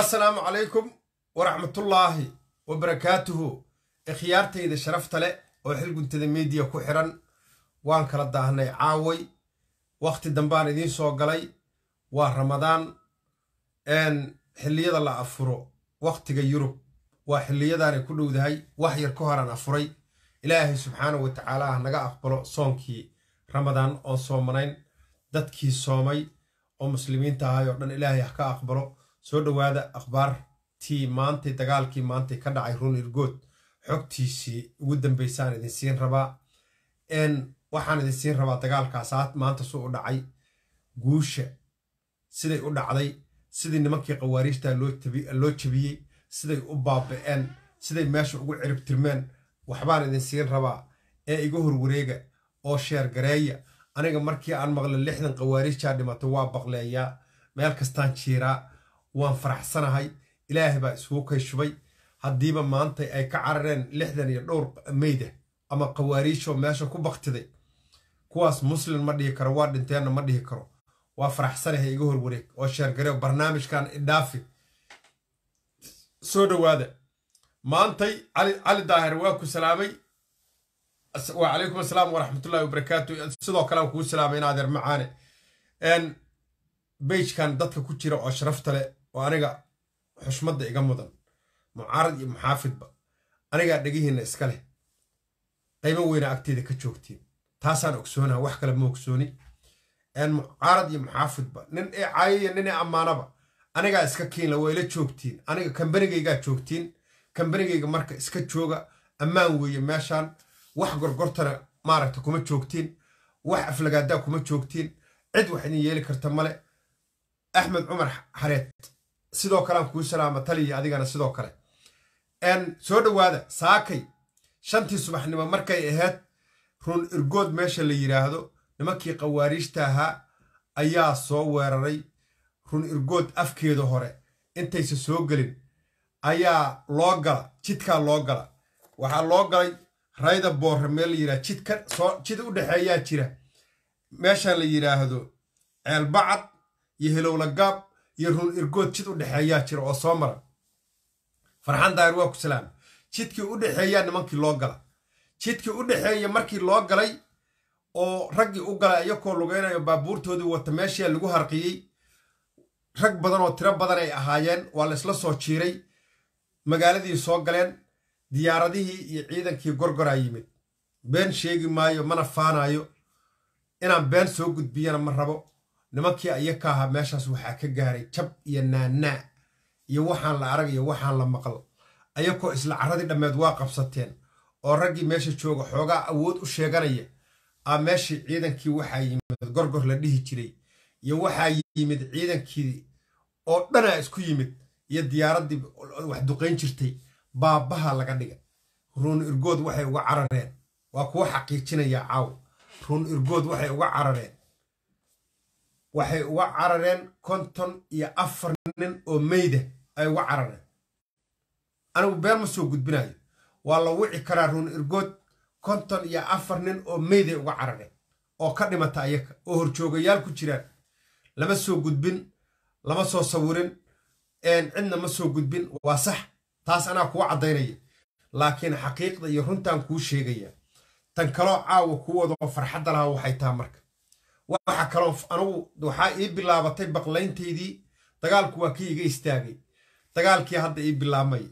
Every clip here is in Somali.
asalaamu calaykum waraxmatullaahi wa barakaatuhu ikhyaartayda sharafta leh oo xilguntada miidiya ku xidhan waan kala daahnay caaway wakhti dambaan idiin soo galay waa ramadaan xilliyada la afuro wakhtiga yurub waa xilliyadaanay ku dhowdahay wax yar ka horaan afuray ilaahay subxaanahu wa tacaala ah naga aqbalo soonkii ramadaan oon soomanayn dadkii soomay oo muslimiinta ahay oo dhan ilaahay ah ka aqbalo soo dhawaada akhbaartii maantay dagaalkii maantay ka dhacay run irgood xogtiisii ugu dambeysaan idinsiin rabaa waxaan idinsiin rabaa dagaalkaasaad maanta su u dhacay guusha siday u dhacday sidii nimankii khawaariijta loo jabiyey siday u baaba'een siday meesha ugu ciribtirmeen waxbaan idin siin rabaa ee iga horwareega oo sheer gareeya aniga markii aan maqlo lixdan khawaariijaa dhimato waa baqleeyaa meel kastaan jiiraa waan faraxsanahay ilaahay baa isugu kayshubay haddiiba maanta ay ka carareen lixdan iyo dhowr meyda ah ama kawaariishoo meesha ku baktiday kuwaas muslim ma dhihi karo waa dhinteenna ma dhihi karo waa faraxsanahay iga horwareeg oo sheergareew barnaamijkan idhaafi soo dhowaada maantay cali daahir waa ku salaamay wacalaykum asalaam waraxmatullahi wabarakaatu sidoo kale aan kugu salaamay in adeer macaane bejkan dadka ku jira oo sharafta leh oo aniga xushmadda iga mudan mucaarad iyo muxaafidba anigaa dhegihiinna iska leh qaybo weyna agteeda ka joogtiin taasaan ogsoonaha wax kale ma ogsooni mucaarad iyo muxaafidba nin ee caayoiyo nin ee ammaanaba anigaa iska kiinla waa ila joogtiin aniga kambanigaygaa joogtiin kambanigayga marka iska jooga ammaan weeye meeshaan wax gorgortana maaragta kuma joogtiin wax aflagaadaa kuma joogtiin cid wax idin yeeli karta male axmed cumar xareed sidoo kalean kuu salaama taliya adigana sidoo kale soo dhawaada saakay shantii subaxnimo markay ahayd run irgood meesha la yidhaahdo nimankii qawaariishta ahaa ayaa soo weeraray run irgood afkeeda hore intaysa soo gelin ayaa loo gala jidkaa loo gala waxaa loo galay rayda boorre meel la yidhahdo jidka soo jid u dhexeeyaa jira meeshan la yidhaahdo ceelbacad iyo helowlagaab iyo irgood jid u dhexeeyaa jira oo soo mara farxan daahir waa ku salaam jidkii u dhexeeyaa nimankii loo gala jidkii u dhexeeya markii loo galay oo raggii u gala iyakoo lugeynayo baabuurtoodii wata meeshia lagu harqiyey rag badan oo tiro badan ay ahaayeen waa laysla soo jiiray magaaladii soo galeen diyaaradihii iyo ciidankii gorgoraa yimid been sheegi maayo mana faanaayo inaan been soo gudbiyana ma rabo nimankii ayaka aha meeshaas waxaa ka gaaray jab iyo naanaa iyo waxaan la arag iyo waxaan la maqal ayakoo isla caradii dhammeed waa qabsateen oo raggii meesha jooga xoogaa awood u sheeganaya a meeshii ciidankii waxaa yimid gorgor la dhihi jiray iyo waxaa yimid ciidankii oo dhanaa isku yimid iyo diyaaraddii wax duqayn jirtay baabaha laga dhiga ruun irgood waxay uga carareen waa kuwa xaqiijinayaa caaw ruun irgood waxay uga carareen waxay uga carareen konton iyo afar nin oo meyda ay uga carareen anigu been ma soo gudbinayo waa la wici karaa run irgood konton iyo afar nin oo meyday uga carareen oo ka dhimata ayaga oo horjoogayaal ku jiraan lama soo gudbin lama soo sawirin cidna ma soo gudbin waa sax taas anaa kuwa caddaynaya laakiin xaqiiqda iyo runtaan kuu sheegaya tan kaloo caawa ku oo farxadda lahaa waxay taha marka waxa kaloo anugu waxaa ii bilaabatay baqlayntaydii dagaalku waa kii iga istaagay dagaalkii hadda ii bilaabmay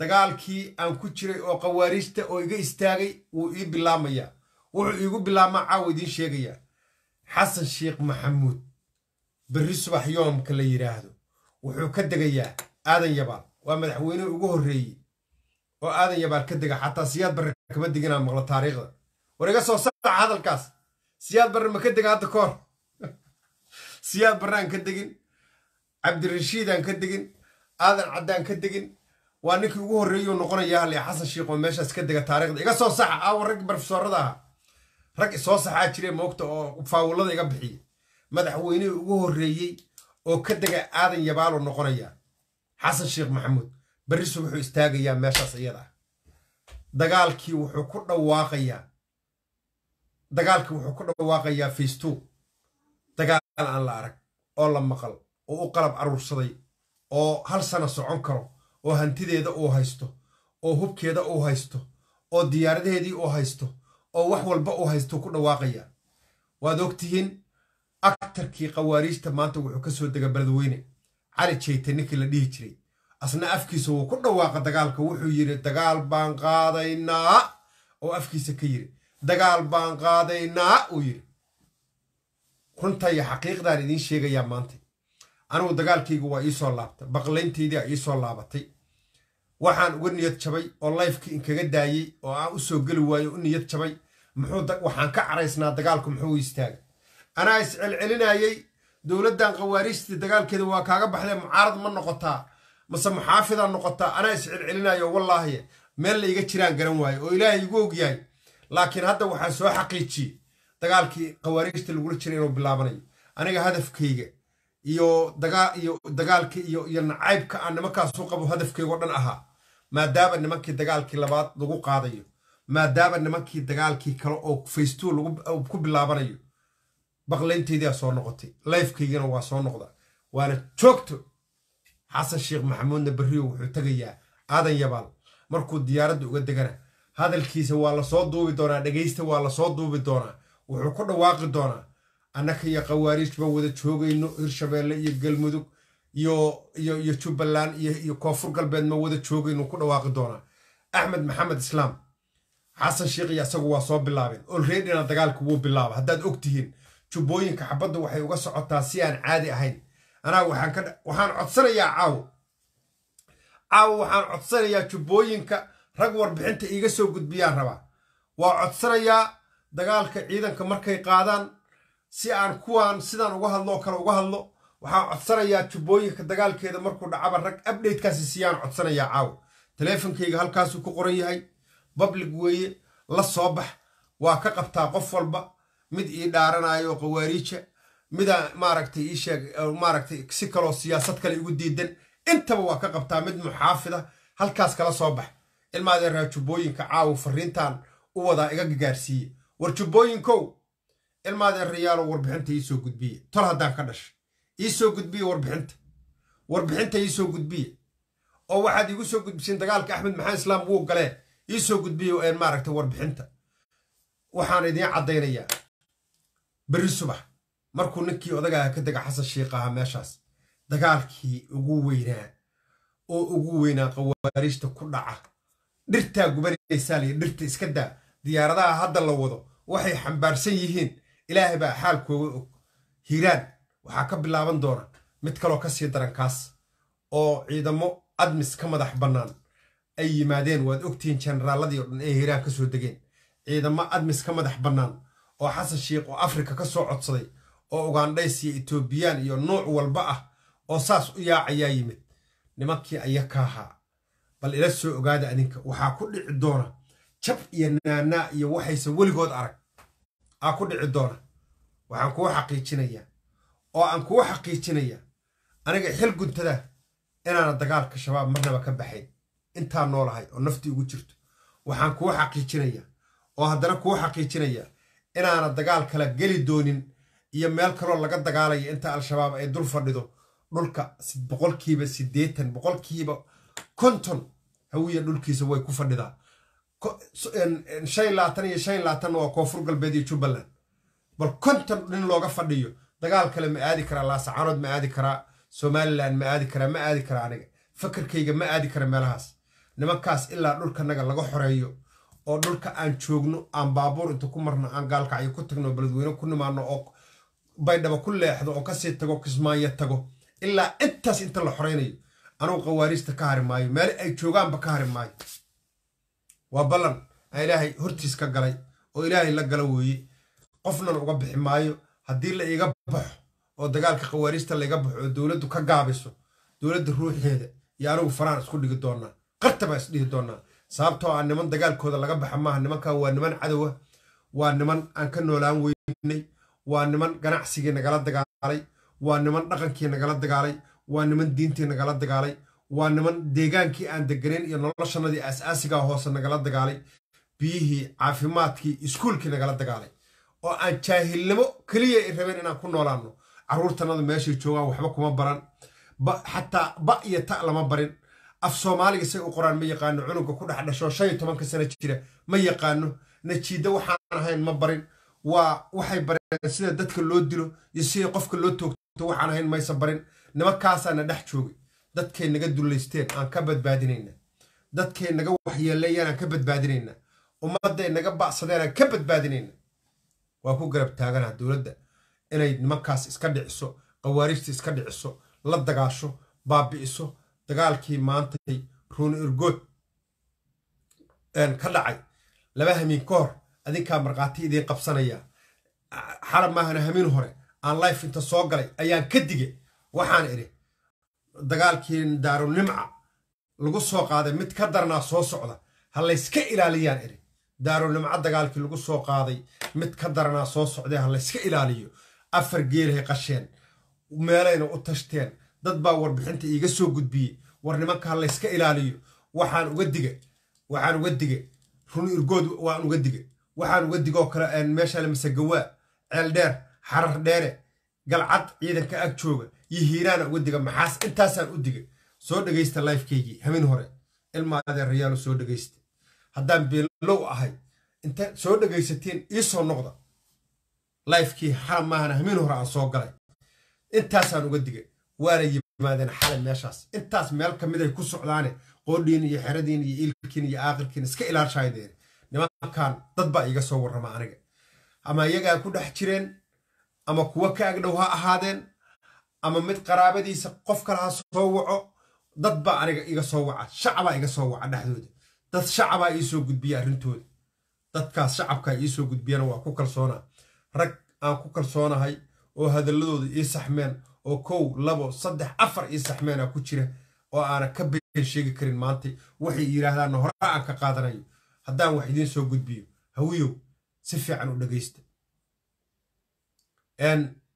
dagaalkii aan ku jiray oo qawaarijta oo iga istaagay wuu ii bilaabmayaa wuxuu iigu bilaabmaa caawa idiin sheegayaa xasan sheekh maxamuud berri subax yoomka la yidhaahdo wuxuu ka degayaa aadan yabaal waa madaxweynihii ugu horreeyey oo aadan yabaal ka dega xataa siyaad barre kama deganaa maqlo taariikhda war iga soo saara hadalkaas siyaad barre ma ka dega hadda ka hor siyaad barraan ka degin cabdirashiidaan ka degin aadan caddaan ka degin waa ninkii ugu horreeyuu noqonaya halee xasan shiikh oo meeshaas ka dega taarikhda iga soo saxa aawa raggii barofesoorada ahaa rag ah. isoo saxaa jiree moogta oo faawullada iga bixiya madaxweynihii ugu horreeyey oo ka dega aadan yabaalo noqonaya xasan sheekh maxamuud berrisu wuxuu istaagayaa meeshaas iyadaa dagaalkii wuxuu ku dhawaaqayaa dagaalka wuxuu ku dhawaaqayaa face two dagaal aan la arag oo la maqal oo u qalab aruursaday oo hal sana socon karo oo hantideeda uu haysto oo hubkeeda uu haysto oo diyaaradaheedii uu haysto oo wax walba uu haysto ku dhawaaqayaa waad ogtihiin aktarkii khawaariijta maanta wuxuu ka soo dega beledweyne cali jeyte ninkii la dhihi jiray asna afkiisa wuu ku dhawaaqa dagaalka wuxuu yidhi dagaal baan qaadaynaa oo afkiisa ka yidhi dagaal baan qaadaynaa uu yidhi runta iyo xaqiiqdaan idiin sheegayaa maanta anugu dagaalkayga waa iisoo laabtay baqlayntaydaa iisoo laabatay waxaan uga niyad jabay oo layfkii inkaga daayey oo aan u soo geli waayo u niyad jabay waxaan ka caraysnaa dagaalku muxuu istaagay anaa iscelcelinayey dowladdan khawaariijtii dagaalkeeda waa kaaga baxdee mucaarad ma noqotaa mase muxaafidaa noqotaa anaa iscelcelinaayo wallaahi meel layga jiraan garan waayo oo ilaahay igu og yahay laakiin hadda waxaan soo xaqiijiyey dagaalkii khawaariijta lagula jiray inuu bilaabanayo aniga hadafkayga iyo iyo dagaalkii iyo nacaybka aan nimankaasu qabo hadafkayga o dhan ahaa maadaama nimankii dagaalkii labaad lagu qaadayo maadaama nimankii dagaalkii kale oo facetwo ku bilaabanayo baqlaynteydaa soo noqotay lifekaygana waa soo noqda waana joogto xasan sheekh maxamuudna berrio wuxuu tagayaa aadan yabaal markuu diyaaradda uga degana hadalkiisa waa lasoo duubi doonaa dhegaysta waa lasoo duubi doonaa wuxuu ku dhawaaqi doonaa annaka iyo khawaariijba wada joogayno hirshabeelle iyo galmudug iyo jubbaland iyo koonfur galbeed ma wada joogaynu ku dhawaaqi doonaa axmed maxamed islaam xasan sheikh iyo asagu waa soo bilaabeen olredina dagaalka wuu bilaaba haddaad ogtihiin jubbooyinka xabadda waxay uga socotaa si aan caadi ahayn anaa waxaan codsanayaa caawo caawo waxaan codsanayaa jubbooyinka rag warbixinta iiga soo gudbiyaan rabaa waa codsanayaa dagaalka ciidanka markay qaadaan si aan kuwaan sidaan uga hadlo oo kale uga hadlo waxaan codsanayaa jubbooyinka dagaalkeeda markuu dhacaba rag abdhatekaasi siiyaan codsanayaa caawa taleefonkayga halkaasuu ku qoran yahay bablig weeye la soo bax waa ka qabtaa qof walba mid ii dhaaranayo qawaariija midaa maaragtay ii sheeg maaragtay si kaloo siyaasad kale igu diidan intaba waa ka qabtaa mid muxaafida halkaas kala soo bax ilma adeeraa jubbooyinka caawo fariintan u wadaa iga gagaarsiiye war jubbooyinkow ilma adeerayaalow warbixinta iisoo gudbiye tol haddaan ka dhashay iisoo gudbiye warbixinta warbixinta iisoo gudbiye oo waxaad iigu soo gudbiseen dagaalka axmed maxaan islaam wuu galee iisoo gudbiye n maaragta warbixinta waxaan idiin caddaynayaa berri subax markuu ninkii odagaha ka dega xasan sheikh ahaa meeshaas dagaalkii ugu weynaa oo ugu weynaa qawaariijta ku dhaca dhirtaa gubanaysaa lay dhirta iska daa diyaaradaha hadda la wado waxay xambaarsan yihiin ilaahay baa xaalkooga og hiiraan waxaa ka bilaaban doona mid kaloo ka sii daran kaas oo ciidamo admis ka madax bannaan ay yimaadeen waad ogtihiin jenaraaladii o dhan ee hiiraan ka soo degeen ciidamo admis ka madax bannaan oo xasan sheikh oo afrika ka soo codsaday oo ugaandhays iyo etoobiyaan iyo nooc walba ah oo saas u yaacayaa yimid nimankii aya ka ahaa bal ila soo ogaada adinka waxaa ku dhici doona jab iyo naanaa iyo waxayse weligood arag aa ku dhici doona waxaan kuwa xaqiijinayaa oo aan kuwa xaqiijinayaa aniga xil guntada inaana dagaalka shabaab marnaba ka baxayn intaa noolahay oo nafti ugu jirto waxaan kuwa xaqiijinayaa oo haddana kuwa xaqiijinayaa inaana dagaal kala geli doonin iyo meel kaloo laga dagaalaya inta al-shabaab ay dul fadhido dhulka boqolkiiba sideetan boqolkiiba konton hawiya dhulkiisa way ku fadhidaa shan iyo shan waa koonfur galbeed iyo jubbaland bal konton nin looga fadhiyo dagaal kale ma aadi karaa laasacanood ma aadi karaa somalilan ma aadi karaa ma aadi karaa aniga fakarkayga ma aadi kara meelahaas nimankaas ilaa dhulkanaga laga xoreeyo oo dhulka aan joogno aan baabuur inta ku marno aan gaalkacyo ku tagno beledweyne ku nimaano oo baydhaba ku leexdo oo kasii tago kismaayo tago ilaa intaas inta la xoreynayo anugu khawaariista ka hari maayo meel ay joogaanba ka hari maayo waa ballan aan ilaahay hortiis ka galay oo ilaahay la gala weeye qofnan uga bixi maayo haddii la iga baxo oo dagaalka khawaariista laiga baxo oo dowladdu ka gaabiso dowladda ruuxeeda iyo anugu faraan isku dhigi doonaa qarta baa isdhihi doonaa sababtoo ah niman dagaalkooda laga baxa maaha nimankan waa niman cadowa ah, waa niman aan ka noolaan weynay waa niman ganacsigii nagala dagaalay waa niman dhaqankii nagala dagaalay waa niman diintii nagala dagaalay waa niman deegaankii aan deganayn iyo noloshanadii aas ah hoose nagala dagaalay biyihii caafimaadkii iskuulkii nagala dagaalay oo aan jaahilnimo keliya ay rabeen inaan ku noolaanno carruurtanada meeshay joogaan waxba kuma baran xataa ba iyo ta lama barin af soomaaliga say u qoraan ma yaqaano cunuga ku dhex dhasho shan iyo tobanka sana jira ma yaqaano najiidda waxaan ahayn ma barin waa waxay bareen sida dadka loo dilo iyo siday qofka loo toogto waxaan ahayn maysa barin nimankaasaana dhex joogay dadkay naga dullaysteen aan ka badbaadinayna dadkay naga waxyeeleeyeen aan ka badbaadinayna ummadday naga bacsadeen aan ka badbaadinayna waa ku garab taaganaa ah dowladda inay nimankaas iska dhiciso qawaarijta iska dhiciso la dagaasho baabi'iso dagaalkii maantay ruuni irgood ka dhacay laba hamiin ka hor adinkaa markhaati idiin qabsanaya xarab maahana hamiin hore aan life inta soo galay ayaan ka digay waxaan idhi dagaalkii daarunimca lagu soo qaaday mid ka darnaa soo socda ha layska ilaaliyaan idhi daarunimca dagaalkii lagu soo qaaday mid ka darnaa soo socday ha layska ilaaliyo afar geelhay qasheen meelayna u tashteen dad baa warbixinta iiga soo gudbiyey war nimanka ha layska ilaaliyo waxaan uga diga waxaan uga diga run irgood waan uga diga waxaan uga digoo kale meesha lamasagawaa ceel dheer xarar dheere galcad ciidanka ag jooga iyo hiiraana uga diga maxaas intaasaan u digay soo dhegaysta lifekeygii habeen hore ilmaadeerayaalo soo dhegaysta haddaan bilow ahay inta soo dhegaysateen iisoo noqda lifekii maahana habeen hore aan soo galay intaasaan uga digay waana yimaadeen xalay meeshaas intaas meel ka mid ay ku socdaane qoodhiin iyo xeradiin iyo ilkiin iyo aaqirkiin iska ilaashaydeen nimankan dad baa iiga soo warrama aniga ama iyagaa ku dhex jireen ama kuwa ka agdhow ha ahaadeen ama mid qaraabadiisa qof kalaha soo waco dad baa aniga iga soo waca shacabaa iga soo waca dhexdooda dad shacabaa iisoo gudbiya arintooda dadkaas shacabkaa iisoo gudbiyana waa ku kalsoonaa rag aan ku kalsoonahay oo hadalladooda ii saxmeen oo kow labo saddex afar ii saxmeena ku jira oo aana ka been sheegi karin maanta waxay yidhaahdaanna hore aan ka qaadanayo haddaan wax idiin soo gudbiyo hawiyow si fiican u dhegaysta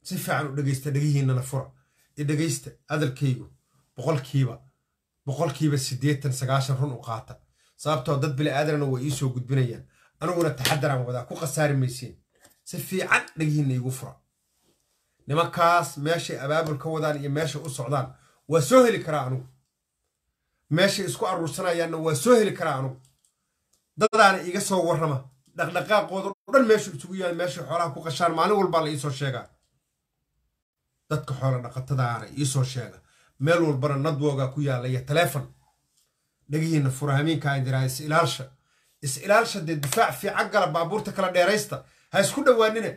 si fiican u dhegeysta dhegihiinana fura i dhegeysta hadalkaygu boqolkiiba boqolkiiba siddeetan sagaashan run u qaata sababtoo dad bili aadana way iisoo gudbinayaan aniguna taxadaraan wadaa ku khasaari maysiin si fiican dhegihiina iigu fura nimankaas meeshay abaabul ka wadaan iyo meeshay u socdaan waa soo heli karaa anugu meeshay isku aruursanayaanna waa soo heli karaa anugu dadaana iga soo warrama dhaqdhaqaaqooda dhan meeshu isugu yahay meeshay xoolaha ku qashaan maalin walbaa la iisoo sheegaa dadka xoola dhaqatadaana iisoo sheega meel walbana nadwoga ku yaalla iyo taleefon dhegihiina furahamiinka jiraa is ilaalsha is ilaalsha dee difaac fiican gala baabuurta kala dheeraysta ha isku dhowaanina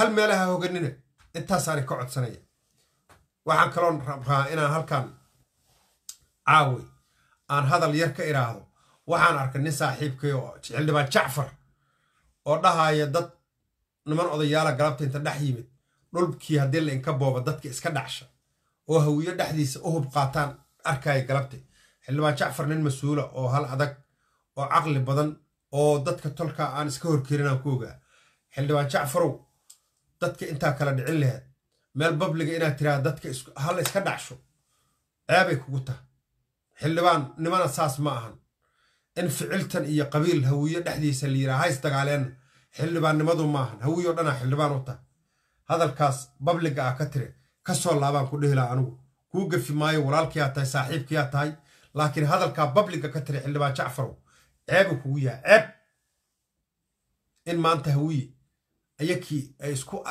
hal meele ha hoganina intaasaana ka codsanaya waxaan kaloon rabaa inaan halkan caawi aan hadal yar ka idhaahdo waxaan arkay nin saaxiibkay oo xildhibaan jacfar oo dhahaaya dad niman odayaala galabta inta dhex yimid dhulkii haddii la inka booba dadka iska dhacsha oo hawiyo dhexdiisa u hub qaataan arkaya galabta xildhibaan jacfar nin mas-uula oo hal adag oo caqli badan oo dadka tolka aan iska horkerinaan ku ogaa xildhibaan jacfarow dadka intaa kala dhicin lahayd meel babliga inaad tiraa dadka hal iska dhacsho ceebay kugu taha xildhibaan nimana saas ma ahan in ficiltan iyo qabiil hawiyo dhexdiisa la yiraa hays dagaaleenna xildhibaannimadu maahan hawiyo dhanaa xildhibaan u taha hadalkaas babliga ah ka tiri kasoo laabaan ku dhehilaa anugu kuu gefi maayo walaalkiyaa tahay saaxiibkiyaa tahay laakiin hadalkaa babliga ka tiri xildhibaan jacfarow ceebu kugu yahay ceeb in maanta hawiye ayakii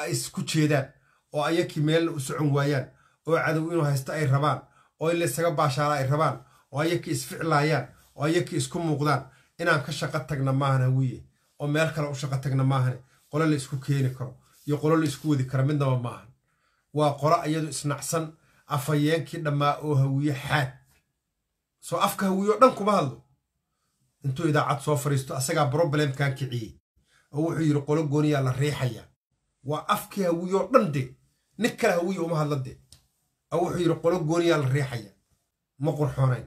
ay isku jeedaan oo ayakii meelna u socon waayaan oo cadow inuu haysto ay rabaan oo in laysaga baashaala ay rabaan oo ayakii isficlaayaan oo ayakii isku muuqdaan inaan ka shaqo tagna maahan hawiye oo meel kale u shaqo tagna maahane qole la isku keeni karo iyo qolo la isku wadi kara midnaba maahan waa qolo iyadu isnacsan afhayeenkii dhammaa oo hawiye xaad soo afka hawiyeoo dhan kuma hadlo intuu idaacad soo fariisto asagaa broblemkan kiciyey oo wuxuu yidhi qolo gooniyaa la riixaya waa afkii hawiyeoo dhan dee nin kale hawiya uma hadla dee oo wuxuu yidhi qolo gooniyaa la riixaya ma qurxoonayn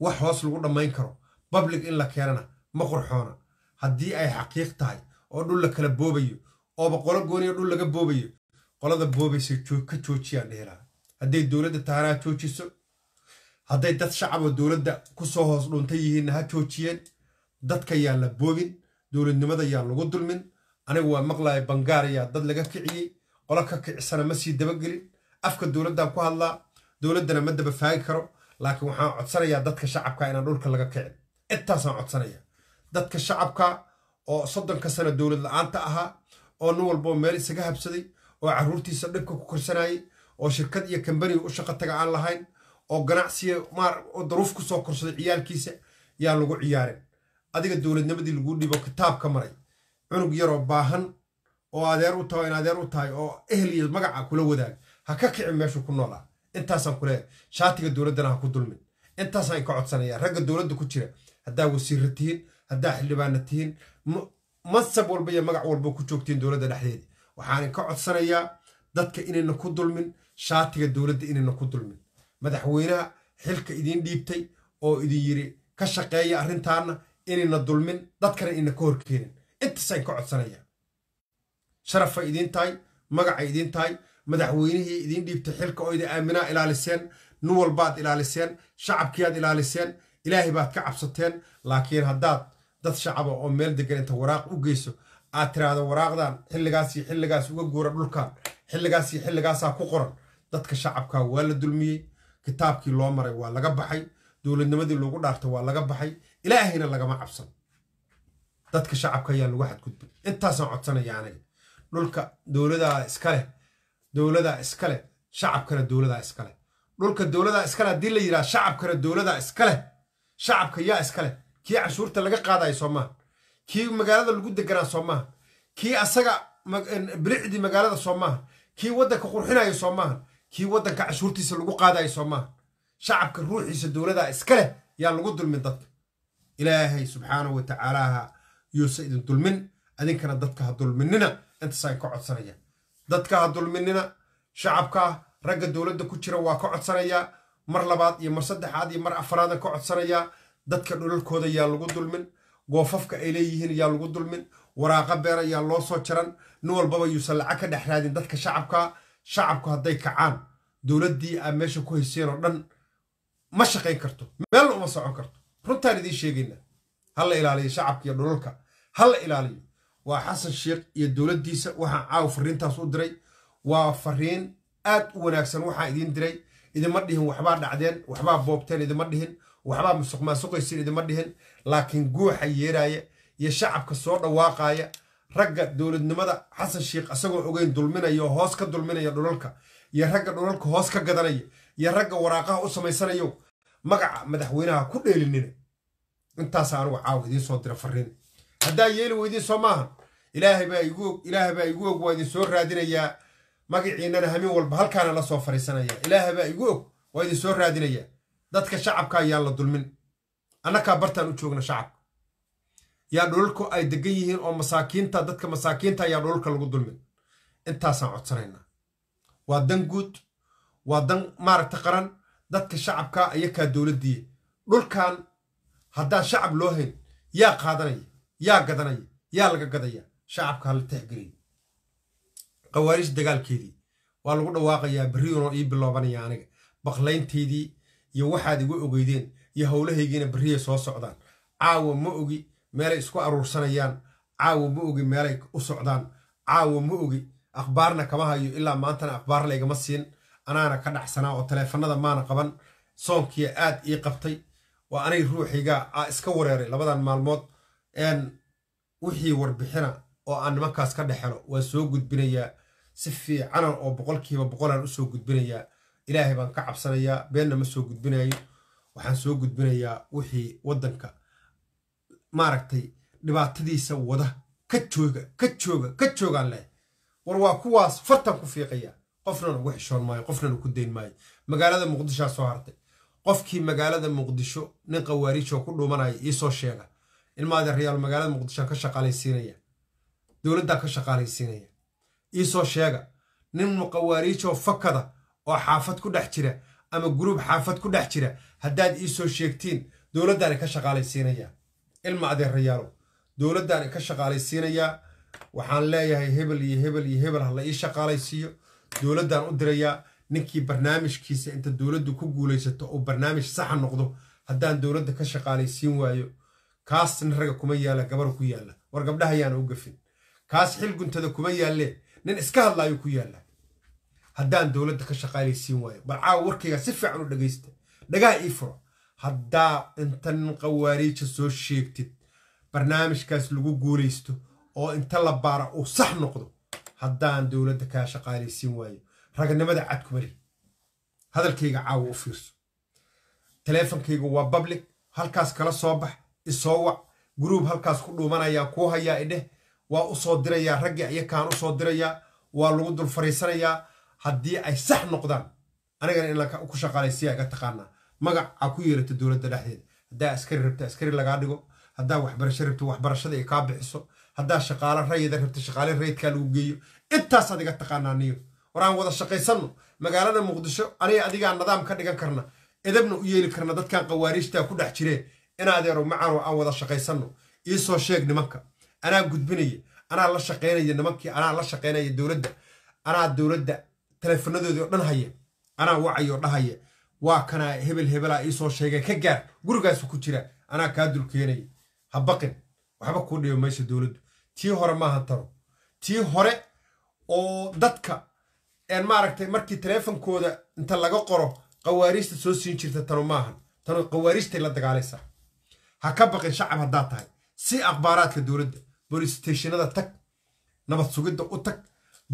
wax hoos lagu dhammayn karo bablig in la keenana ma qurxoona haddii ay xaqiiq tahay oo dhul la kala boobayo ooba qolo gooniyo dhul laga boobayo qolada boobaysa ka joojiyaan dhehi lahaa hadday dowladda tahana ha joojiso hadday dad shacaboo dowladda kusoo hoos dhunta yihiinna ha joojiyeen dadka yaan la boobin dowladnimada yaan lagu dulmin anigu waa maqlaaya bangaar ayaa dad laga kiciyey qolo ka kicisana ma sii dabagelin afka dowladdan ku hadlaa dowladdana ma faagi karo laakiin waxaan codsanayaa dadka shacabka inaan dhulka laga kicin intaasaan codsanaya dadka shacabka oo soddonka sano dowlad la-aanta ahaa oo nin walboo meel isaga habsaday oo carruurtiisa dhibka ku korsanayay oo shirkad iyo kambaniga u shaqo taga aan lahayn oo ganacsiya maar daruuf ku soo korsaday ciyaalkiisa yaa lagu ciyaarin adiga dowladnimadii laguu dhiibo kitaab ka maray cunug yaroo baahan oo adeer u tahay in adeer u tahay oo ehel magaca kula wadaag ha ka kicin meeshuu ku noolaa intaasaan kuleeyahay shaatiga dowladdana ha ku dulmin intaasaan ka codsanayaa ragga dowladda ku jira haddaa wasiirra tihiin haddaa xildhibaana tihiin mansab walba iyo magac walba ku joogtiin dowladda dhexdeeda waxaana ka codsanayaa dadka inayna ku dulmin shaatiga dowladda inayna ku dulmin madaxweynaha xilka idiin dhiibtay oo idin yiri ka shaqeeya arrintaana inayna dulmin dadkana ina ka horkeenin intaasaan ka codsanayaa sharafay idiin tahay magacay idiin tahay madaxweynihii idiin dhiibtay xilka oo idin aaminaa ilaaliseen nin walbaad ilaaliseen shacabkiiaad ilaaliseen ilaahay baad ka cabsateen laakiin haddaad dad shacaba oo meel degan inta waraaq u geyso aad tiraahdo waraaqdan xilligaasio xilligaas uga guura dhulkan xilligaasio xilligaasaa ku qoran dadka shacabka waa la dulmiyey kitaabkii loo maray waa laga baxay dowladnimadii loogu dhaartay waa laga baxay ilaahayna lagama cabsan dadka shacabka ayaa lagu xadgudbay intaasaan codsanaya aniga dhulka dowladaa iskaleh dowladaa iskaleh shacabkana dowladaa iskaleh dhulka dowladaa iskale haddii la yidhaha shacabkana dowladaa leh shacabka yaa iskaleh kii cashuurta laga qaadayo soo maaha kii magaalada lagu deganaa soo maaha kii asaga bilicdii magaalada soo maaha kii waddanka qurxinayo soo maaha kii waddanka cashuurtiisa lagu qaadayo soo maaha shacabka ruuxiisa dowladaa iska leh yaa lagu dulmin dadka ilaahay subxaana wa tacaalaha idin dulmin adinkana dadka ha dulminina intaasaan ka codsanaya dadka ha dulminina shacabka ragga dowladda ku jira waa ka codsanayaa mar labaad iyo mar saddexaad iyo mar afaraadan ka codsanayaa dadka dhulalkooda yaa lagu dulmin goofafka ay leeyihiin yaa lagu dulmin waraaqa beer ayaa loo soo jaran nin walbaba yuusan lacag ka dhex raadin dadka shacabka shacabku hadday kacaan dowladdii aa meesha ku hayseen oo dhan ma shaqayn karto meelna uma socon karto runtaan idiin sheegayna hala ilaaliyo shacabka iyo dhulalka hala ilaaliyo waa xasan sheekh iyo dowladdiisa waxaan caawa fariintaas u diray waa fariin aad u wanaagsan waxaan idiin diray idima dhihin waxbaa dhacdeen waxbaa boobteen idima dhihin waxbaa musuqmaasuqaysiin idima dhihin laakiin guuxa yeeraaya iyo shacabka soo dhawaaqaaya ragga dowladnimada xasan sheikh asagoo ogeyn dulminaya hoos ka dulminaya dhulalka iyo ragga dhulalka hoos ka gadanaya iyo ragga waraaqaha u samaysanayo magaca madaxweynaha ku dheelinina intaasa anugu caawa idiin soo dira fariin haddaa yeeli weydiin soo maahan ilaahay baa igu og waa idin soo raadinayaa magiciinana hamin walba halkaana la soo fariisanaya ilaahay baa igu og waa idin soo raadinayaa dadka shacabka ayaan la dulmin annakaa bartaan u joogna shacabka yaa dhulalku ay degan yihiin oo masaakiinta dadka masaakiinta ayaa dhulalka lagu dulmin intaasaan codsanaynaa waa dan guud waa dan maaragta qaran dadka shacabka iyakaa dowladdiiye dhulkan haddaan shacab loo hayn yaa qaadanaya yaa gadanaya yaa laga gadaya shacabka hala tixgeliy khawaariij dagaalkeedii waa lagu dhawaaqayaa berriunoo ii biloobanaya aniga baqlaynteydii iyo waxaad igu ogeydeen iyo howlahaygiina berriya soo socdaan caawa ma ogi meelay isku aruursanayaan caawa ma ogi meelay u socdaan caawa ma ogi akhbaarna kama hayo ilaa maantana akhbaar laygama siin anaana ka dhacsanaa oo taleefanada maana qaban soonkiya aad ii qabtay waa anay ruuxiga iska wareeray labadan maalmood wixii warbixina oo aan nimankaas ka dhexelo waa soo gudbinayaa si fiicanan oo boqolkiiba boqolaan usoo gudbinayaa ilaahay baan ka cabsanayaa beenna ma soo gudbinayo waxaan soo gudbinayaa wixii waddanka maaragtay dhibaatadiisa wada ka jooga ka jooga ka joogaan leh war waa kuwaas fartan ku fiiqaya qofnana ugu xishoon maayo qofnana ku dayn maayo magaalada muqdishoa soo hartay qofkii magaalada muqdisho nin khawaariijoo ku dhumanaya iisoo sheega ilmaadeerayaal magaalada muqdishoan ka shaqaalaysiinaya dowladdan ka shaqaalaysiinaya iisoo sheega nin muqawaariijoo fakada oo xaafad ku dhex jira ama gruub xaafad ku dhex jira haddaad ii soo sheegtiin dowladdaani ka shaqaalaysiinayaa ilma adeerayaalo dowladdaana ka shaqaalaysiinayaa waxaan leeyahay hebel iyo hebel iyo hebel ha la ii shaqaalaysiiyo dowladdaan u dirayaa ninkii barnaamijkiisa inta dowladdu ku guulaysato oo barnaamij saxa noqdo haddaan dowladda ka shaqaalaysiin waayo kaas nin raga kuma yaalla gabar ku yaalla war gabdhaha u gafin kaas xil guntada kuma yaallee nin iska hadla ayuu ku yaalla haddaan dowladda ka shaqaalaysiin waayo bal caawa warkayga si fiican u dhagaysta dhagaa ii furo haddaa intan qawaariija soo sheegtid barnaamijkaas lagu guulaysto oo inta la baara uu sax noqdo haddaan dowladda kaa shaqaalaysiin waayo ragnimada cad kuma hadalkayga caawa u fiirso taleefonkayga waa public halkaas kala soo bax isoo wac gruub halkaas ku dhuumanayaa kuu hayaa idheh waa usoo dirayaa raggii ayakaan usoo dirayaa waa lagu dul fariisanayaa haddii ay sax noqdaan anigana in ku shaqaalaysiya ga taqaanaa magac aa ku yeerato dowladda dhexdeeda haddaa askari rabta askari lagaa dhigo haddaa waxbarasho rabta waxbarashada ay kaa bixiso haddaa shaqaale rayida rabta shaqaale rayidkaa lagu geeyo intaasaad iga taqaanaa niyo war wada shaqaysanno magaalada muqdisho aniga adigaa nadaam ka dhigan karna edabna u yeeli karna dadkan qawaariijtaa ku dhex jireen inaadeero macano aan wada shaqaysanno iisoo sheeg nimanka anaa gudbinaya anaa la shaqaynaya nimankii anaa la shaqaynaya dowladda anaa dowladda taleefanadoodii oo dhan haya anaa wacayoo dhahaya waa kanaa hebel hebelaa iisoo sheegay ka gaar gurigaasu ku jira anaa kaa dulkeenaya ha baqin waxba kuu dhibo meesha dowladdu tii hore maaha taro tii hore oo dadka maaragtay markii taleefonkooda inta laga qoro qawaariista soo siin jirta tanu maahan tanu qawaariistay la dagaalaysaa ha ka baqin shacab haddaad tahay si akhbaaraadka dowladda boolis stationada tag nabad sugidda u tag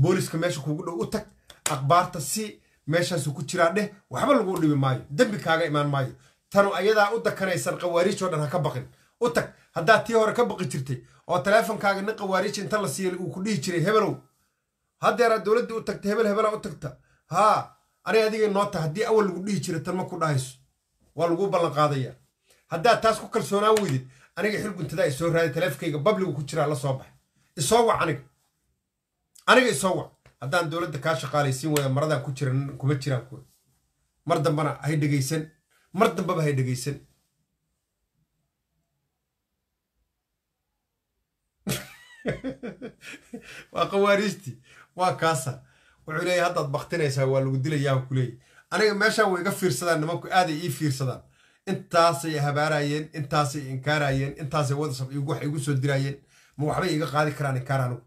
booliska meesha kuugu dhow u tag akhbaarta si meeshaasu ku jiraa dheh waxba laguu dhibi maayo dembi kaaga imaan maayo tanu ayadaa u dakanaysan khawaariij oo dhan ha baqin u tag haddaad tii hore ka baqi jirtay oo teleefonkaaga nin khawaariij inta la siiyay uu ku dhihi jiray hebelow haddeeraad dowladdii u tagta hebel hebelaa u tagta haa aniga adigay noo haddii awal lagu dhihi jiray tan ma ku dhahayso waa laguu ballanqaadayaa haddaad taas ku kalsoonaan weydid aniga xil isoo raaday taleefonkayga babligu ku jiraa la soo baxa isoo wac aniga aniga isoo wac haddaan dowladda kaa shaqaalaysiin waaya maradaan ku jiran kuma jiraan kuwa mar dambana hay dhegaysan mar dambaba hay dhegaysan waa khawaariijti waa kaasa wuxuu leeyahy haddaad baktinaysaa waa lagu dilayaa leeyay aniga meeshaan way iga fiirsadaan nimanku aaday ii fiirsadaan intaasay habaaraayeen intaasay inkaarayeen intaasay wadasab waxay igu soo diraayeen ma waxbay iga qaadi karaan inkaar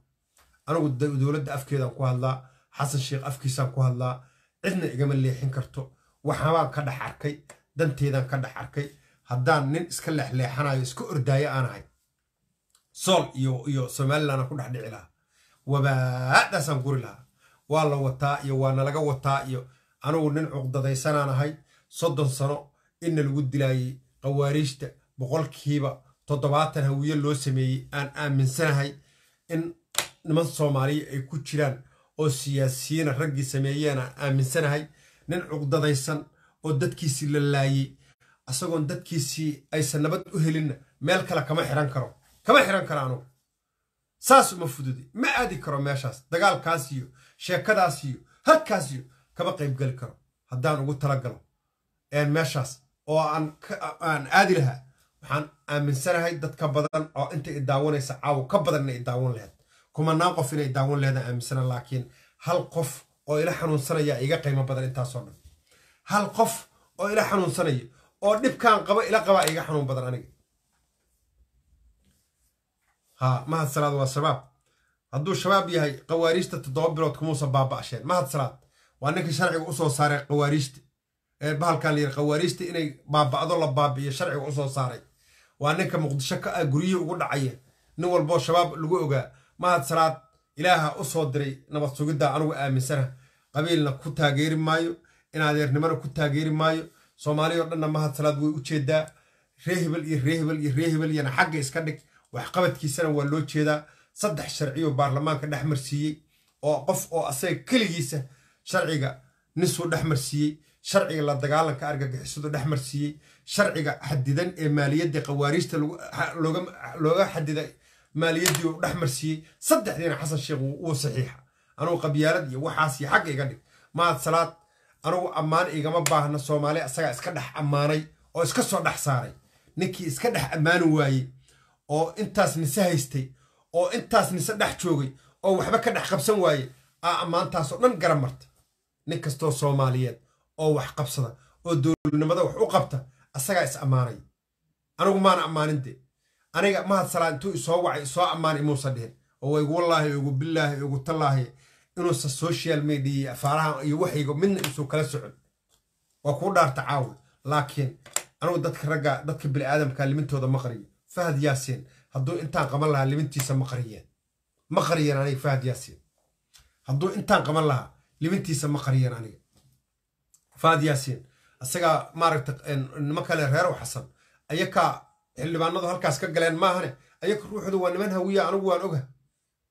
anigu dowladda afkeeda ku hadlaa xasan sheekh afkiisaan ku hadlaa cidna igama leexin karto waxabaan ka dhex arkay danteedaan ka dhex arkay haddaan nin iska leexleexanayo iska ordaaya aan ahay sool iyo somalilanaan ku dhex dhici lahaa wabaadaasaan guri lahaa waa la wataa iyo waa nalaga wataa iyo anugu nin cuqdadaysanaan ahay soddon sano inna lagu dilaayey qawaariijta boqolkiiba toddobaatan hawiyo loo sameeyey aan aaminsanahay in niman soomaaliya ay ku jiraan oo siyaasiyiina raggii sameeyeena aaminsanahay nin cuqdadaysan oo dadkiisii la laayay isagoon dadkiisii aysan nabad u helinna meel kale kama xiran karo kama xiran karo anugu saas uma fududi ma aadi karo meeshaas dagaalkaasiyo sheekadaasiyo halkaasiyo kama qaybgeli karo haddaan ugu talagalo meeshaas oo aan aadi lahaa waxaan aaminsanahay dad ka badan oo inta idaawanaysa caawo ka badanna idaawan laheed kumanaan qof inay daawan leedahay aaminsana laakiin hal qof oo ila xanuunsanaya iga qiimo badan intaasoo dhan hal qof oo ila xanuunsanaya oo dhibkaan qabo ila qabaa iga xanuun badan aniga ha mahad salaad waa shabaab hadduu shabaab yahay qawaariijta toddoba bilood kumuusan baaba'sheen mahad salaad waa ninkii sharciga usoo saaray qawaariijta ee bahalkan layiri qawaariijta inay baaba'do la baabi'iyo sharciga usoo saaray waa ninka muqdisho ka ah guryihi ugu dhacaya nin walboo shabaab lagu ogaa mahad salaad ilaaha u soo diray nabad sugidda anugu aaminsana qabiilna ku taageeri maayo inadeernimana ku taageeri maayo soomaaliyao dhanna mahad salaad way u jeedaa reehebel iyo reehebel iyo reehebelyana xagga iska dhig waxqabadkiisana waa loo jeedaa saddex sharciyo baarlamaanka dhexmarsiiyey oo qof oo asaga keligiisa sharciga nisuu dhexmarsiiyey sharciga la dagaalanka argagixisadu dhexmarsiiyey sharciga xadidan ee maaliyadda khawaariijta looga xadiday maaliyaddii u dhex marsiiyey saddexdiina xasan sheekh wuu saxiixa anugu qabyaalad iyo waxaasii xagga iga dhig mahad salaad anugu ammaan igama baahna soomaaliya asagaa iska dhex ammaanay oo iska soo dhex saaray ninkii iska dhex ammaani waayey oo intaas nise haystay oo intaas nise dhex joogay oo waxba ka dhex qabsan waayey aa ammaantaasoo dhan gara marta nin kastoo soomaaliyeed oo wax qabsada oo dowladnimada wax u qabta asagaa is ammaanay anugu maana ammaanin de aniga mahadsalaan intuu isoo wacay isoo ammaan imuusan dhihin oo igu wallaahi igu bilaahi igu tallaahi inuusan social media iyo afaaraha iyo waxaygo midna isu kala socon waa kuu dhaarta caawi laakiin anugu dadka ragga dadka bini aadamka limintooda ma fahad yaasiin hadduu intaan qaban lahaa limintiisa ma qariyeen aniga fahad yaasiin hadduu intaan qaban lahaa limintiisa ma aniga fahad yaasiin isagaa maaragta nima kale reerow xasan ayakaa xildhibaanadu halkaas ka galeen maahane ayaga ruuxdu waa niman hawiya anigu waan oga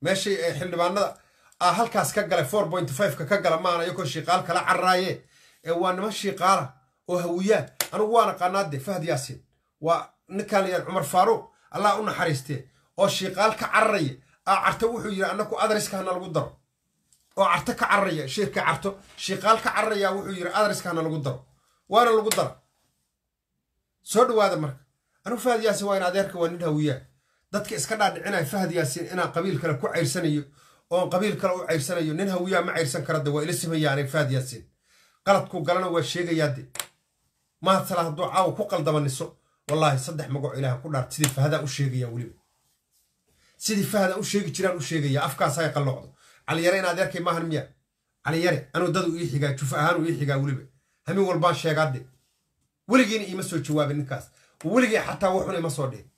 meeshay xildhibaanada a halkaas ka gale four point fiveka ka gala maahan ayagoo shiiqaal kala carraaye ee waa niman shiiqaala oo hawiyaa anigu waan aqaanaade fahad yaasiin waa ninkaan cumar faaruuq allah u naxariiste oo shiiqaal ka carraya a carto wuxuu yidhi annaku adariska lagu daro oo carto ka carraya shirka carto shiiqaal ka carraya wuxuu yidhi adariska lagu daro waana lagu dara soo dhawaada marka anuu fahad yaasin waa in adeerka waa nin hawiyaa dadka iska dhaadhicinaya fahad yaasin inaan qabiil kale ku cayrsanayo oon qabiil kale u cayrsanayo nin hawiyaa ma cayrsan karade waa ila simayaanay fahad yaasin qaladkuu galana waa sheegayaade maadsala hadduu caawa ku qaldamaniso wallaahi saddex magaco ilaah ku dhaart sidii fahdaa u sheegaya weliba sidii fahda u sheegi jiraan u sheegaya afkaasa qalloocdo caliyare in adeerkay maahan miya caliyare anuu dadu ii xigaa juf ahaanuu ii xigaa weliba hamin walbaan sheegaade weligiina iima soo jawaabin ninkaas weligay xataa waxun ima soo dhihin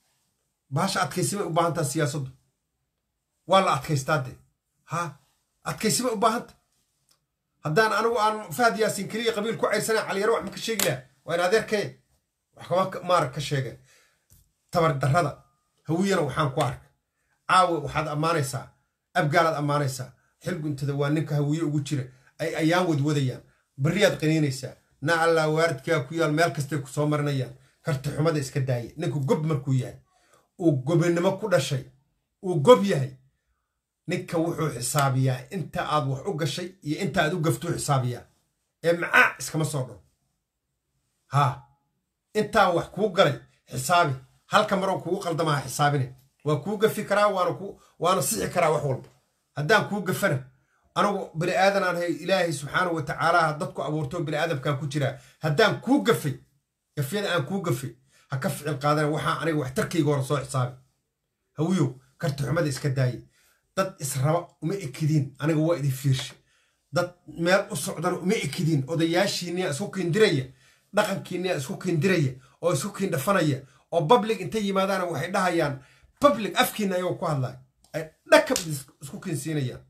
baasha adkaysi bay u baahantaa siyaasaddu waa la adkaystaa dee ha adkaysi bay u baahanta haddaan anigu aan fahad yaasin keliya qabiil ku caysanaa caliyaro wax ma ka sheegi laha waa in adeerkee eh? wax kama ka sheegeen tabardarrada hawiyana waxaan ku arka caawe waxaad ammaanaysaa abgaalaad ammaanaysaa xilguntada waa ninka hawiye ugu jira ay ayaan wadwadayaan barriyaad qaniinaysaa naa allaa waaridkaa ku yaal meel kastay ku soo marinayaan horta xumada iska daaya ninku gob markuu yahay uu gobinimo ku dhashay uu gob yahay ninka wuxuu xisaabiyaa inta aad wax u gashay iyo inta aad u gaftuu xisaabiyaa ee macaa iskama soo dhon haa intaa wax kuu galay xisaabi halka maroo kugu qaldamaha xisaabine waa kuu gafi karaa waana sixi karaa wax walba haddaan kuu gafana anugu bini aadan aan hay ilaahay subxaanau wa dadku abuurtoo bini aadamkaa ku jiraa haddaan kuu gafay gafyada aan kuu gafe ha ka ficil qaadan waxaa aniga waxtarkayga hore soo xisaabi hawiyow karti xumada iska daaye dad israba uma ekidiin aniga waa idin fiirsha dad meel u socdana uma ekidiin odayaashiinniya isku kindiraya dhaqankiinia isku kindiraya oo isku kiindhafanaya oo bablig intay yimaadaana waxay dhahayaan public afkiinna ayagoo ku hadlaya ay dhakab isku kiinsiinayaan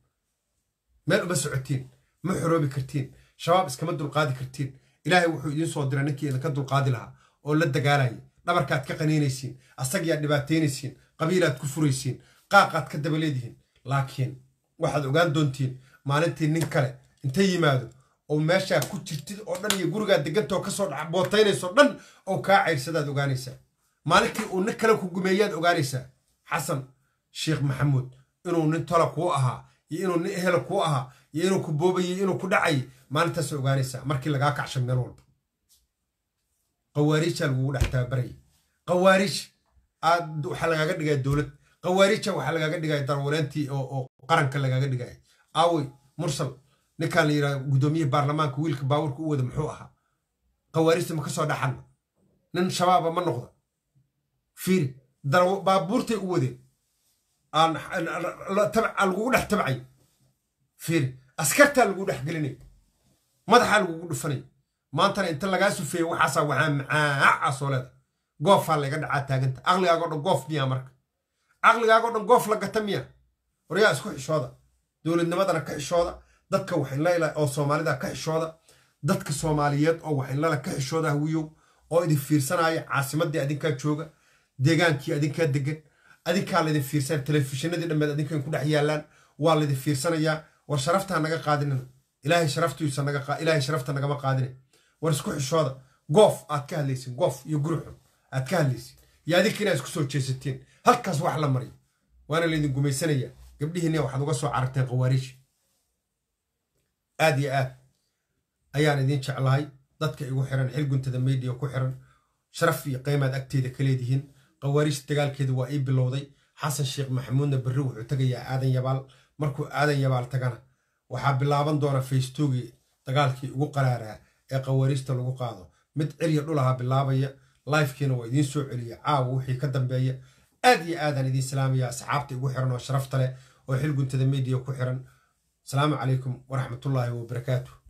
meel uma socotiin ma xoroobi kartiin shabaab iskama dulqaadi kartiin ilaahay wuxuu idiin soo diray ninkii idinka dulqaadi lahaa oo la dagaalaya dhabarkaad ka qaniinaysiin asagiiaad dhibaataynaysiin qabiilaad ku furaysiin qaaqaad ka dabaleedihiin laakiin waxaad ogaan doontiin maalintii nin kale inta yimaado oo meeshaa ku jirtid oo dhan iyo gurigaad degantaoo kasoo bootaynayso dhan oo kaa cayrsadaad ogaanaysaa maalintii uu nin kale ku gumeeyaad ogaanaysaa xasan sheekh maxamuud inuu nin tola kuu ahaa iyo inuu ni ehelo kuu ahaa iyo inuu ku boobayay inuu ku dhacay maalintaasa ogaanaysaa markii lagaa kacshay meel walba qawaariijaa lagugu dhex tababaraya qawaariij aad waxaa lagaaga dhigaya dowlad qawaariija waxaa lagaaga dhigaya darwaleentii oo qaranka lagaaga dhigaya aawey mursal ninkaan la yidhaha guddoomiyaha baarlamaanka wiilka baabuurka u wada muxuu ahaa qawaarijta ma ka soo dhaxanna nin shabaaba ma noqda fiiri baabuurtay u wadeen lagugu dhex tabcay fiir askartaa lagu dhex gelinay madaxaa lagugu dhufanay maantana inta lagaa sufeeye waxaasa waxaa macaaca soo leeda goofaa layga dhacaa taaganta caqligaagao dhan goof miya marka caqligaagao dhan goof la gata miya waryaa isku xishooda dowladnimadana ka xishooda dadka waxinlayla oo soomaalida ka xishooda dadka soomaaliyeed oo waxinlala ka xishooda hawiyow oo idin fiirsanaya caasimaddii adinkaa jooga deegaankii adinkaa degan adinkaa laydin fiirsan telefishinadii dhammeed adinkan ku dhex yaalaan waa laydin fiirsanayaa war sharaftaa naga qaadinina ilaahay sharaftiisa naga ilaahay sharafta nagama qaadina war isku xishooda goof aad ka hadlaysin goof iyo guruxun aad ka hadlaysin iyo adinka inaad isku soo jeesateen halkaas wax la mariyo waana laydin gumaysanaya gabdhihiina waxaad uga soo cararteen khawaariij aad iyo aad ayaan idin jeclahay dadka igu xiran xil guntada meydhiya ku xiran sharaf iyo qaymaad agteeda ka leedihiin qawaariijta dagaalkeeda waa ii bilowday xasan sheekh maxamuudna berri wuxuu tegayaa aadan yabaal markuu aadan yabaal tagana waxaa bilaaban doona faystoogii dagaalkii ugu qaraaraa ee qawaariijta lagu qaado mid cirya dhulaha bilaabaya laifkiina waa idiin soo celiya caawa wixii ka dambeeya aad iyo aadaan idiin salaamaya asxaabta igu xiran oo sharafta leh oo xilguntada mediya ku xiran asalaamu calaykum waraxmatullaahi wabarakaatu